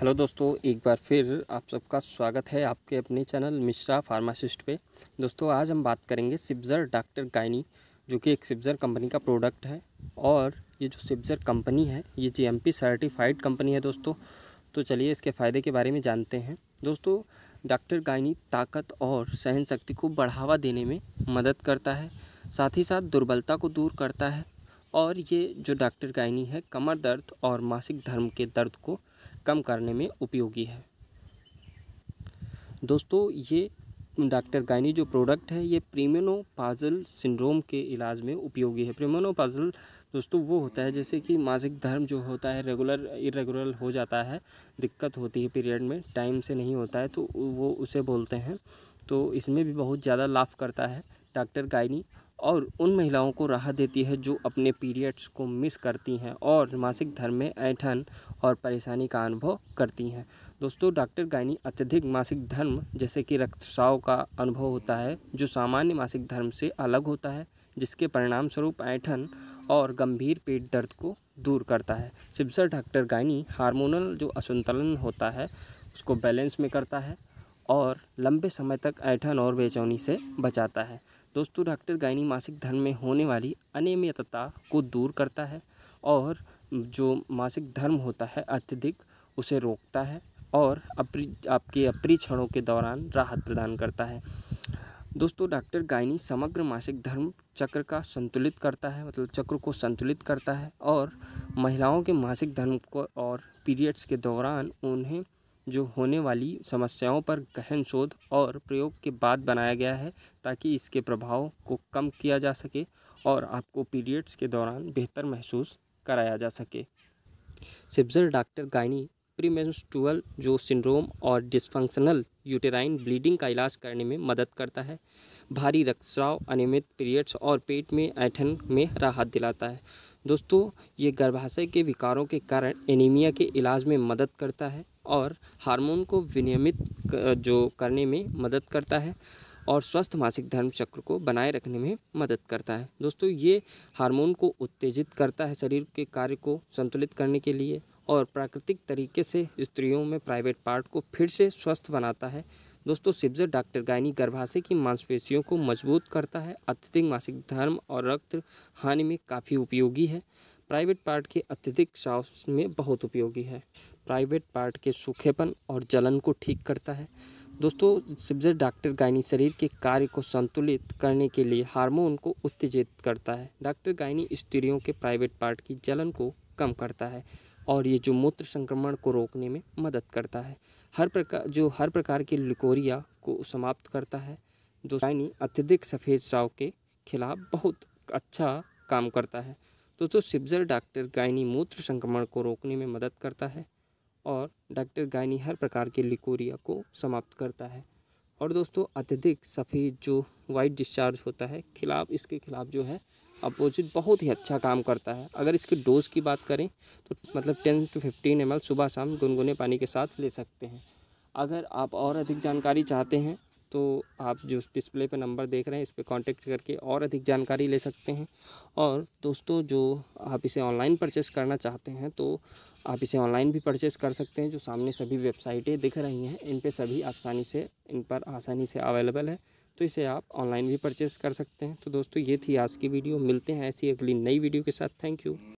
hello दोस्तों एक बार फिर आप सबका स्वागत है आपके अपने चैनल मिश्रा फार्मासिस्ट पे दोस्तों आज हम बात करेंगे सिब्ज़र डॉक्टर गायनी जो कि एक सिब्ज़र कंपनी का प्रोडक्ट है और ये जो सिब्ज़र कंपनी है ये जीएमपी सर्टिफाइड कंपनी है दोस्तों तो चलिए इसके फ़ायदे के बारे में जानते हैं दोस्तों डॉक्टर गायनी ताकत और सहन शक्ति को बढ़ावा देने में मदद करता है साथ ही साथ दुर्बलता को दूर करता है और ये जो डॉक्टर गायनी है कमर दर्द और मासिक धर्म के दर्द को कम करने में उपयोगी है दोस्तों ये डॉक्टर गाइनी जो प्रोडक्ट है ये प्रीमेनो पाजल सिंड्रोम के इलाज में उपयोगी है प्रीमेनो पाजल दोस्तों वो होता है जैसे कि मासिक धर्म जो होता है रेगुलर इरेगुलर हो जाता है दिक्कत होती है पीरियड में टाइम से नहीं होता है तो वो उसे बोलते हैं तो इसमें भी बहुत ज़्यादा लाभ करता है डॉक्टर गाइनी और उन महिलाओं को राहत देती है जो अपने पीरियड्स को मिस करती हैं और मासिक धर्म में ऐठन और परेशानी का अनुभव करती हैं दोस्तों डॉक्टर गायनी अत्यधिक मासिक धर्म जैसे कि रक्तस्राव का अनुभव होता है जो सामान्य मासिक धर्म से अलग होता है जिसके परिणाम स्वरूप ऐठन और गंभीर पेट दर्द को दूर करता है सिबसर डॉक्टर गायनी हार्मोनल जो असंतुलन होता है उसको बैलेंस में करता है और लंबे समय तक ऐठन और बेचौनी से बचाता है दोस्तों डॉक्टर गायनी मासिक धर्म में होने वाली अनियमितता को दूर करता है और जो मासिक धर्म होता है अत्यधिक उसे रोकता है और अप्री आपके अपरी क्षणों के दौरान राहत प्रदान करता है दोस्तों डॉक्टर गायनी समग्र मासिक धर्म चक्र का संतुलित करता है मतलब चक्र को संतुलित करता है और महिलाओं के मासिक धर्म को और पीरियड्स के दौरान उन्हें जो होने वाली समस्याओं पर गहन शोध और प्रयोग के बाद बनाया गया है ताकि इसके प्रभाव को कम किया जा सके और आपको पीरियड्स के दौरान बेहतर महसूस कराया जा सके सिब्जर डॉक्टर गायनी प्रीमेंस्ट्रुअल जो सिंड्रोम और डिसफंक्शनल यूटेराइन ब्लीडिंग का इलाज करने में मदद करता है भारी रक्तस्राव अनियमित पीरियड्स और पेट में ऐठन में राहत दिलाता है दोस्तों ये गर्भाशय के विकारों के कारण एनीमिया के इलाज में मदद करता है और हार्मोन को विनियमित जो करने में मदद करता है और स्वस्थ मासिक धर्म चक्र को बनाए रखने में मदद करता है दोस्तों ये हार्मोन को उत्तेजित करता है शरीर के कार्य को संतुलित करने के लिए और प्राकृतिक तरीके से स्त्रियों में प्राइवेट पार्ट को फिर से स्वस्थ बनाता है दोस्तों सिब्जर डॉक्टर गायनी गर्भाशय की मांसपेशियों को मजबूत करता है अत्यधिक मासिक धर्म और रक्त हानि में काफ़ी उपयोगी है प्राइवेट पार्ट की अत्यधिक साफ में बहुत उपयोगी है प्राइवेट पार्ट के सूखेपन और जलन को ठीक करता है दोस्तों सिब्जर डॉक्टर गायनी शरीर के कार्य को संतुलित करने के लिए हार्मोन को उत्तेजित करता है डॉक्टर गायनी स्त्रियों के प्राइवेट पार्ट की जलन को कम करता है और ये जो मूत्र संक्रमण को रोकने में मदद करता है हर प्रकार जो हर प्रकार की लिकोरिया को समाप्त करता है जो गायनी अत्यधिक सफ़ेद स्राव के खिलाफ बहुत अच्छा काम करता है दोस्तों तो सिब्जर डॉक्टर गायनी मूत्र संक्रमण को रोकने में मदद करता है और डॉक्टर गायनी हर प्रकार के लिकोरिया को समाप्त करता है और दोस्तों अत्यधिक सफ़ेद जो वाइट डिस्चार्ज होता है खिलाफ इसके खिलाफ जो है अपोजिट बहुत ही अच्छा काम करता है अगर इसके डोज की बात करें तो मतलब टेन टू फिफ्टीन एम सुबह शाम गुनगुने पानी के साथ ले सकते हैं अगर आप और अधिक जानकारी चाहते हैं तो आप जो डिस्प्ले पर नंबर देख रहे हैं इस पर कॉन्टेक्ट करके और अधिक जानकारी ले सकते हैं और दोस्तों जो आप इसे ऑनलाइन परचेस करना चाहते हैं तो आप इसे ऑनलाइन भी परचेस कर सकते हैं जो सामने सभी वेबसाइटें दिख रही हैं इन पे सभी आसानी से इन पर आसानी से अवेलेबल है तो इसे आप ऑनलाइन भी परचेस कर सकते हैं तो दोस्तों ये थी आज की वीडियो मिलते हैं ऐसी अगली नई वीडियो के साथ थैंक यू